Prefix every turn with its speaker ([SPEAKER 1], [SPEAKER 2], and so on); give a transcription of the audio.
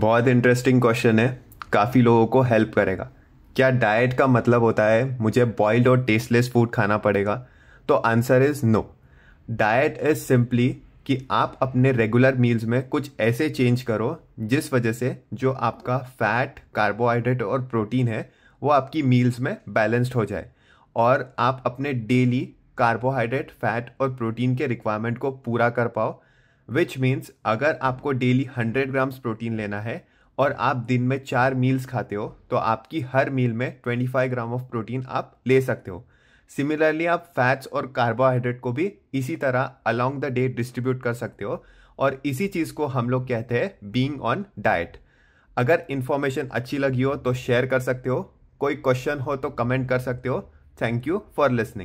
[SPEAKER 1] बहुत interesting question है काफ़ी लोगों को हेल्प करेगा क्या डाइट का मतलब होता है मुझे बॉइल्ड और टेस्टलेस फूड खाना पड़ेगा तो answer is no diet is simply कि आप अपने रेगुलर मील्स में कुछ ऐसे चेंज करो जिस वजह से जो आपका फैट कार्बोहाइड्रेट और प्रोटीन है वो आपकी मील्स में बैलेंस्ड हो जाए और आप अपने डेली कार्बोहाइड्रेट फैट और प्रोटीन के रिक्वायरमेंट को पूरा कर पाओ विच मीन्स अगर आपको डेली हंड्रेड ग्राम्स प्रोटीन लेना है और आप दिन में चार मील्स खाते हो तो आपकी हर मील में twenty five gram of protein आप ले सकते हो सिमिलरली आप फैट्स और कार्बोहाइड्रेट को भी इसी तरह अलॉन्ग द डे डिस्ट्रीब्यूट कर सकते हो और इसी चीज़ को हम लोग कहते हैं बींग ऑन डाइट अगर इन्फॉर्मेशन अच्छी लगी हो तो शेयर कर सकते हो कोई क्वेश्चन हो तो कमेंट कर सकते हो थैंक यू फॉर लिसनिंग